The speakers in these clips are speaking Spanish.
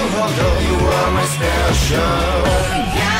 Although you are my special. yeah.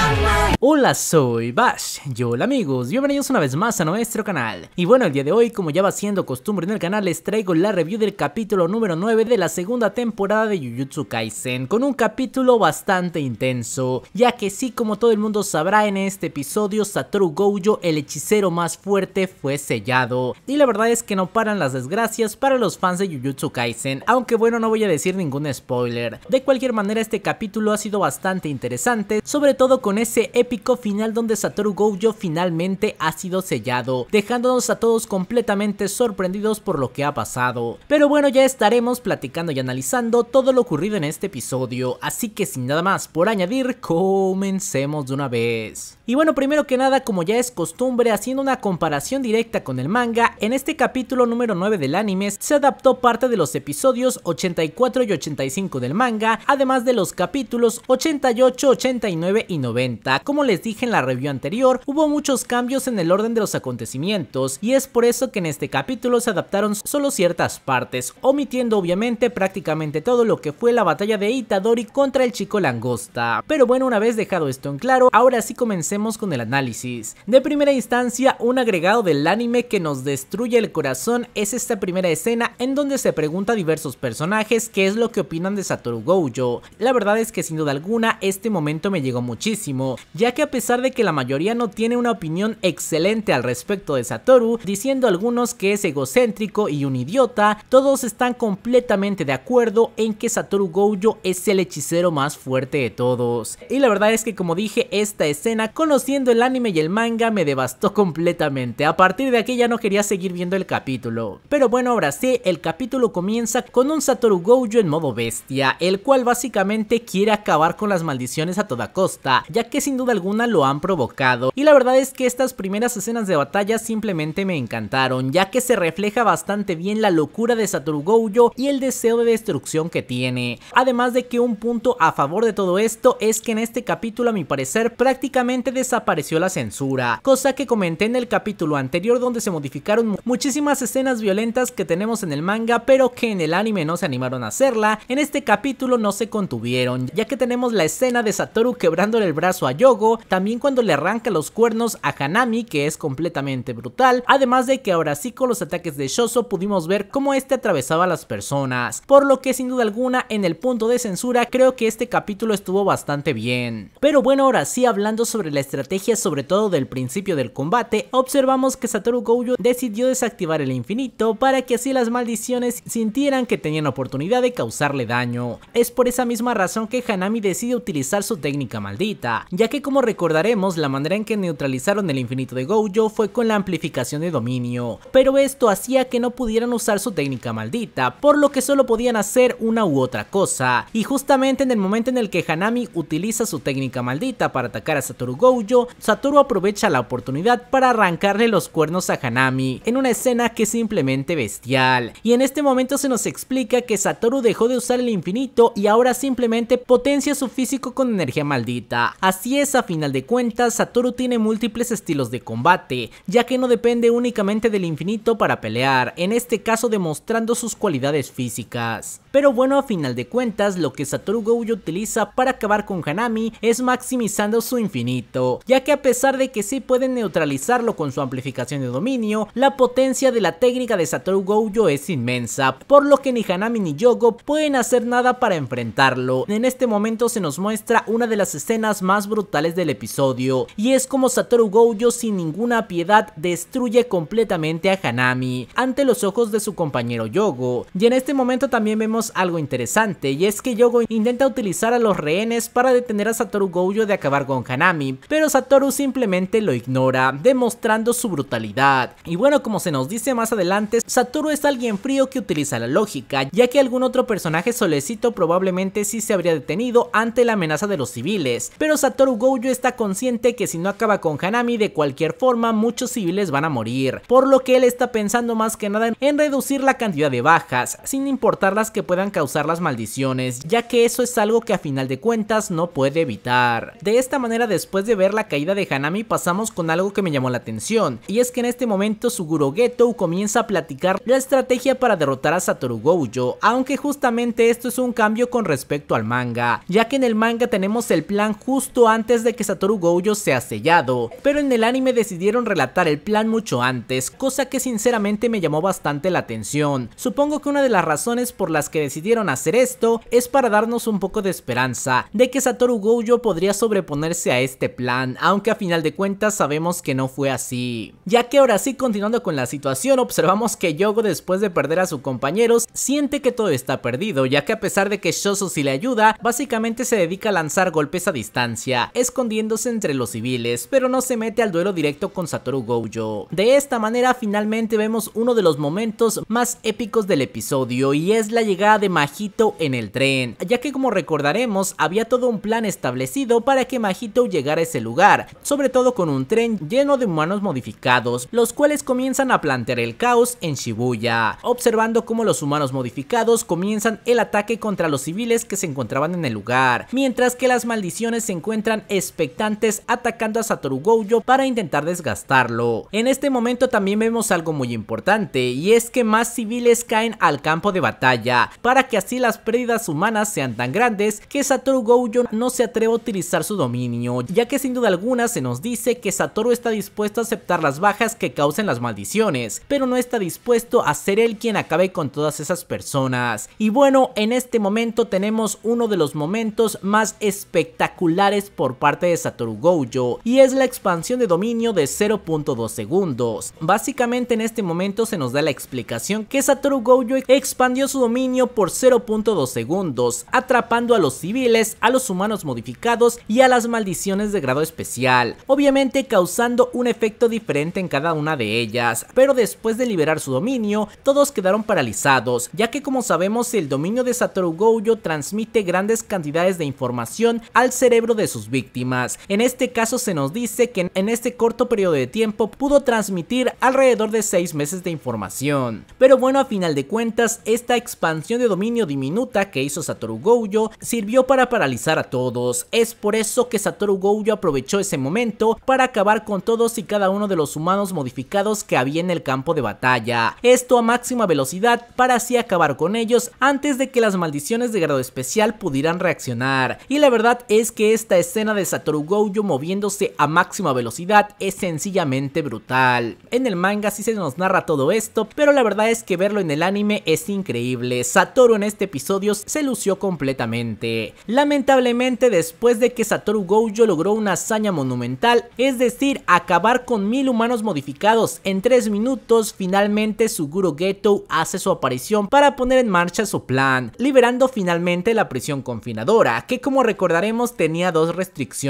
Hola, soy Bash, yo hola amigos, bienvenidos una vez más a nuestro canal. Y bueno, el día de hoy, como ya va siendo costumbre en el canal, les traigo la review del capítulo número 9 de la segunda temporada de Jujutsu Kaisen, con un capítulo bastante intenso, ya que sí, como todo el mundo sabrá, en este episodio Satoru Gojo, el hechicero más fuerte, fue sellado. Y la verdad es que no paran las desgracias para los fans de Jujutsu Kaisen, aunque bueno, no voy a decir ningún spoiler. De cualquier manera, este capítulo ha sido bastante interesante, sobre todo con ese episodio final donde Satoru Gojo finalmente ha sido sellado, dejándonos a todos completamente sorprendidos por lo que ha pasado. Pero bueno, ya estaremos platicando y analizando todo lo ocurrido en este episodio, así que sin nada más por añadir, comencemos de una vez. Y bueno, primero que nada, como ya es costumbre, haciendo una comparación directa con el manga, en este capítulo número 9 del anime se adaptó parte de los episodios 84 y 85 del manga, además de los capítulos 88, 89 y 90, como como les dije en la review anterior, hubo muchos cambios en el orden de los acontecimientos y es por eso que en este capítulo se adaptaron solo ciertas partes, omitiendo obviamente prácticamente todo lo que fue la batalla de Itadori contra el chico langosta. Pero bueno, una vez dejado esto en claro, ahora sí comencemos con el análisis. De primera instancia, un agregado del anime que nos destruye el corazón es esta primera escena en donde se pregunta a diversos personajes qué es lo que opinan de Satoru Gojo. La verdad es que sin duda alguna este momento me llegó muchísimo, ya ya que a pesar de que la mayoría no tiene una opinión excelente al respecto de Satoru, diciendo algunos que es egocéntrico y un idiota, todos están completamente de acuerdo en que Satoru Gojo es el hechicero más fuerte de todos. Y la verdad es que como dije, esta escena, conociendo el anime y el manga, me devastó completamente. A partir de aquí ya no quería seguir viendo el capítulo. Pero bueno, ahora sí, el capítulo comienza con un Satoru Gojo en modo bestia, el cual básicamente quiere acabar con las maldiciones a toda costa, ya que sin duda lo han provocado y la verdad es que estas primeras escenas de batalla simplemente me encantaron ya que se refleja bastante bien la locura de Satoru Gojo y el deseo de destrucción que tiene. Además de que un punto a favor de todo esto es que en este capítulo a mi parecer prácticamente desapareció la censura, cosa que comenté en el capítulo anterior donde se modificaron muchísimas escenas violentas que tenemos en el manga pero que en el anime no se animaron a hacerla, en este capítulo no se contuvieron ya que tenemos la escena de Satoru quebrándole el brazo a Yogo también cuando le arranca los cuernos a Hanami que es completamente brutal, además de que ahora sí con los ataques de Shoso pudimos ver cómo este atravesaba a las personas, por lo que sin duda alguna en el punto de censura creo que este capítulo estuvo bastante bien. Pero bueno ahora sí hablando sobre la estrategia sobre todo del principio del combate, observamos que Satoru Gojo decidió desactivar el infinito para que así las maldiciones sintieran que tenían oportunidad de causarle daño. Es por esa misma razón que Hanami decide utilizar su técnica maldita, ya que como recordaremos, la manera en que neutralizaron el infinito de Gojo fue con la amplificación de dominio, pero esto hacía que no pudieran usar su técnica maldita, por lo que solo podían hacer una u otra cosa, y justamente en el momento en el que Hanami utiliza su técnica maldita para atacar a Satoru Gojo, Satoru aprovecha la oportunidad para arrancarle los cuernos a Hanami, en una escena que es simplemente bestial, y en este momento se nos explica que Satoru dejó de usar el infinito y ahora simplemente potencia su físico con energía maldita, así es a final de cuentas, Satoru tiene múltiples estilos de combate, ya que no depende únicamente del infinito para pelear, en este caso demostrando sus cualidades físicas. Pero bueno, a final de cuentas, lo que Satoru Gojo utiliza para acabar con Hanami es maximizando su infinito, ya que a pesar de que sí pueden neutralizarlo con su amplificación de dominio, la potencia de la técnica de Satoru Gojo es inmensa, por lo que ni Hanami ni Yogo pueden hacer nada para enfrentarlo. En este momento se nos muestra una de las escenas más brutales del episodio y es como Satoru Gojo sin ninguna piedad destruye completamente a Hanami ante los ojos de su compañero Yogo y en este momento también vemos algo interesante y es que Yogo intenta utilizar a los rehenes para detener a Satoru Gojo de acabar con Hanami pero Satoru simplemente lo ignora demostrando su brutalidad y bueno como se nos dice más adelante Satoru es alguien frío que utiliza la lógica ya que algún otro personaje solecito probablemente sí se habría detenido ante la amenaza de los civiles pero Satoru Gojo está consciente que si no acaba con Hanami de cualquier forma muchos civiles van a morir, por lo que él está pensando más que nada en reducir la cantidad de bajas, sin importar las que puedan causar las maldiciones, ya que eso es algo que a final de cuentas no puede evitar. De esta manera después de ver la caída de Hanami pasamos con algo que me llamó la atención, y es que en este momento Suguro Geto comienza a platicar la estrategia para derrotar a Satoru Gojo, aunque justamente esto es un cambio con respecto al manga, ya que en el manga tenemos el plan justo antes de que Satoru Gojo sea sellado, pero en el anime decidieron relatar el plan mucho antes, cosa que sinceramente me llamó bastante la atención. Supongo que una de las razones por las que decidieron hacer esto es para darnos un poco de esperanza de que Satoru Gojo podría sobreponerse a este plan, aunque a final de cuentas sabemos que no fue así. Ya que ahora sí, continuando con la situación, observamos que Yogo después de perder a sus compañeros, siente que todo está perdido, ya que a pesar de que Shoso sí le ayuda, básicamente se dedica a lanzar golpes a distancia. Es escondiéndose entre los civiles, pero no se mete al duelo directo con Satoru Gojo. De esta manera finalmente vemos uno de los momentos más épicos del episodio y es la llegada de Majito en el tren, ya que como recordaremos había todo un plan establecido para que Majito llegara a ese lugar, sobre todo con un tren lleno de humanos modificados, los cuales comienzan a plantear el caos en Shibuya, observando cómo los humanos modificados comienzan el ataque contra los civiles que se encontraban en el lugar, mientras que las maldiciones se encuentran es expectantes atacando a Satoru Gojo para intentar desgastarlo. En este momento también vemos algo muy importante y es que más civiles caen al campo de batalla para que así las pérdidas humanas sean tan grandes que Satoru Gojo no se atreva a utilizar su dominio ya que sin duda alguna se nos dice que Satoru está dispuesto a aceptar las bajas que causen las maldiciones pero no está dispuesto a ser él quien acabe con todas esas personas. Y bueno en este momento tenemos uno de los momentos más espectaculares por parte de Satoru Gojo y es la expansión de dominio de 0.2 segundos. Básicamente en este momento se nos da la explicación que Satoru Gojo expandió su dominio por 0.2 segundos, atrapando a los civiles, a los humanos modificados y a las maldiciones de grado especial, obviamente causando un efecto diferente en cada una de ellas, pero después de liberar su dominio, todos quedaron paralizados, ya que como sabemos el dominio de Satoru Gojo transmite grandes cantidades de información al cerebro de sus víctimas en este caso se nos dice que en este corto periodo de tiempo pudo transmitir alrededor de 6 meses de información. Pero bueno, a final de cuentas, esta expansión de dominio diminuta que hizo Satoru Gojo sirvió para paralizar a todos. Es por eso que Satoru Gojo aprovechó ese momento para acabar con todos y cada uno de los humanos modificados que había en el campo de batalla. Esto a máxima velocidad para así acabar con ellos antes de que las maldiciones de grado especial pudieran reaccionar. Y la verdad es que esta escena de Satoru Gojo moviéndose a máxima velocidad es sencillamente brutal. En el manga sí se nos narra todo esto, pero la verdad es que verlo en el anime es increíble. Satoru en este episodio se lució completamente. Lamentablemente después de que Satoru Gojo logró una hazaña monumental, es decir, acabar con mil humanos modificados en 3 minutos, finalmente Suguro Geto hace su aparición para poner en marcha su plan, liberando finalmente la prisión confinadora, que como recordaremos tenía dos restricciones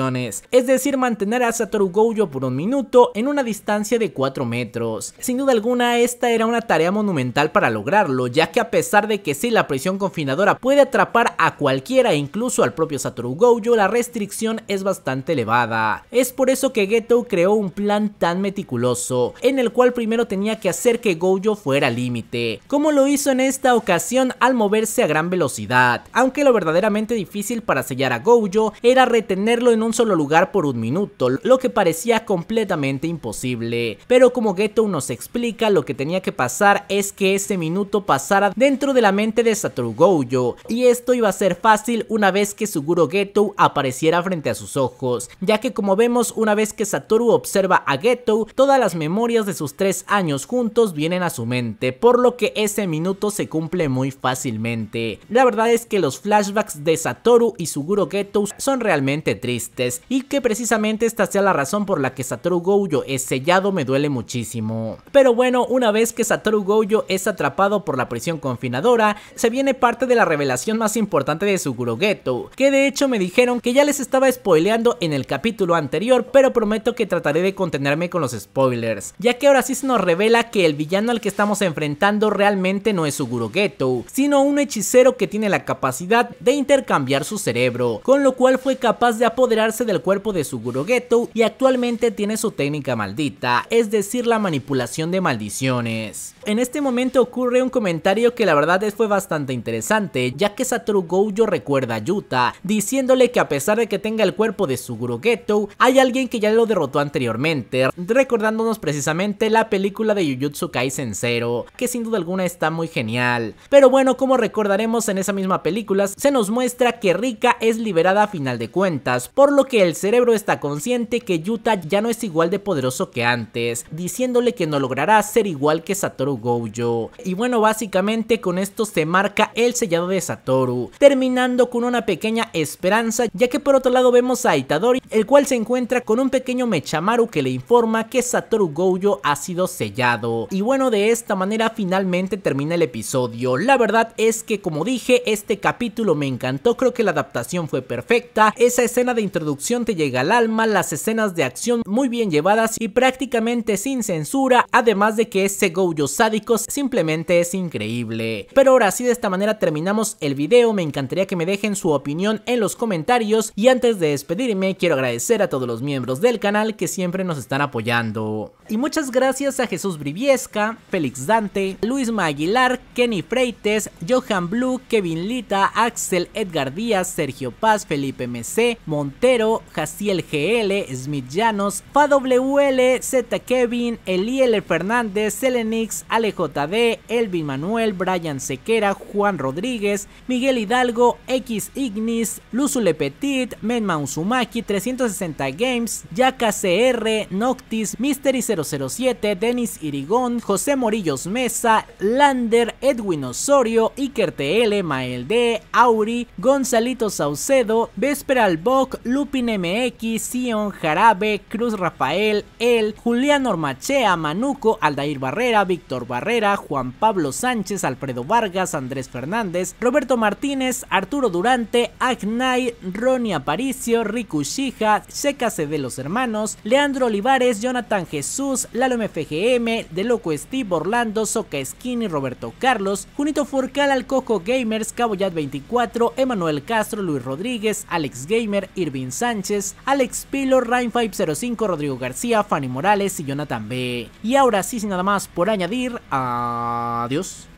es decir mantener a Satoru Gojo por un minuto en una distancia de 4 metros. Sin duda alguna esta era una tarea monumental para lograrlo, ya que a pesar de que sí la prisión confinadora puede atrapar a cualquiera, incluso al propio Satoru Gojo, la restricción es bastante elevada. Es por eso que Geto creó un plan tan meticuloso, en el cual primero tenía que hacer que Gojo fuera límite, como lo hizo en esta ocasión al moverse a gran velocidad, aunque lo verdaderamente difícil para sellar a Gojo era retenerlo en un solo lugar por un minuto, lo que parecía completamente imposible. Pero como Geto nos explica, lo que tenía que pasar es que ese minuto pasara dentro de la mente de Satoru Gojo, y esto iba a ser fácil una vez que Suguro Geto apareciera frente a sus ojos, ya que como vemos una vez que Satoru observa a Geto, todas las memorias de sus tres años juntos vienen a su mente, por lo que ese minuto se cumple muy fácilmente. La verdad es que los flashbacks de Satoru y Suguro Geto son realmente tristes y que precisamente esta sea la razón por la que Satoru Gojo es sellado me duele muchísimo. Pero bueno, una vez que Satoru Gojo es atrapado por la prisión confinadora, se viene parte de la revelación más importante de Suguro Geto, que de hecho me dijeron que ya les estaba spoileando en el capítulo anterior, pero prometo que trataré de contenerme con los spoilers, ya que ahora sí se nos revela que el villano al que estamos enfrentando realmente no es Suguro Geto, sino un hechicero que tiene la capacidad de intercambiar su cerebro, con lo cual fue capaz de apoderar del cuerpo de Suguro Geto y actualmente tiene su técnica maldita, es decir la manipulación de maldiciones. En este momento ocurre un comentario que la verdad es fue bastante interesante, ya que Satoru Gojo recuerda a Yuta, diciéndole que a pesar de que tenga el cuerpo de Suguro Geto, hay alguien que ya lo derrotó anteriormente, recordándonos precisamente la película de Yujutsu Kaisen Zero, que sin duda alguna está muy genial. Pero bueno, como recordaremos en esa misma película, se nos muestra que Rika es liberada a final de cuentas, por por lo que el cerebro está consciente que Yuta ya no es igual de poderoso que antes, diciéndole que no logrará ser igual que Satoru Gojo. Y bueno, básicamente con esto se marca el sellado de Satoru, terminando con una pequeña esperanza, ya que por otro lado vemos a Itadori, el cual se encuentra con un pequeño Mechamaru que le informa que Satoru Gojo ha sido sellado. Y bueno, de esta manera finalmente termina el episodio. La verdad es que como dije, este capítulo me encantó, creo que la adaptación fue perfecta, esa escena de introducción introducción te llega al alma, las escenas de acción muy bien llevadas y prácticamente sin censura, además de que ese Gojo sádico simplemente es increíble. Pero ahora sí, de esta manera terminamos el video, me encantaría que me dejen su opinión en los comentarios y antes de despedirme quiero agradecer a todos los miembros del canal que siempre nos están apoyando. Y muchas gracias a Jesús Briviesca, Félix Dante, Luis Maguilar, Kenny Freites, Johan Blue, Kevin Lita, Axel Edgar Díaz, Sergio Paz, Felipe MC, Monte pero Jaciel GL, Smith Llanos, FAWL, Z Kevin, Eliel Fernández, Selenix, AleJD, Elvin Manuel, Brian Sequera, Juan Rodríguez, Miguel Hidalgo, X Ignis, Luzule Petit, Menma Uzumaki, 360 Games, Yaka CR, Noctis, Mystery 007, Denis Irigón, José Morillos Mesa, Lander, Edwin Osorio, Iker TL, Mael D, Auri, Gonzalito Saucedo, Vesperal Boc, Lupin MX, Sion, Jarabe, Cruz Rafael, El, Julián Ormachea, Manuco, Aldair Barrera, Víctor Barrera, Juan Pablo Sánchez, Alfredo Vargas, Andrés Fernández, Roberto Martínez, Arturo Durante, Agnay, Ronnie Aparicio, Riku Shija, Sécase de los Hermanos, Leandro Olivares, Jonathan Jesús, Lalo MFGM, De Loco Steve, Orlando, Soca Skinny, Roberto Carlos, Junito Forcal, Alcoco Gamers, Caboyat 24, Emanuel Castro, Luis Rodríguez, Alex Gamer, Irvin Sánchez, Alex Pilo, ryan 505, Rodrigo García, Fanny Morales y Jonathan B. Y ahora sí, sin nada más por añadir, adiós.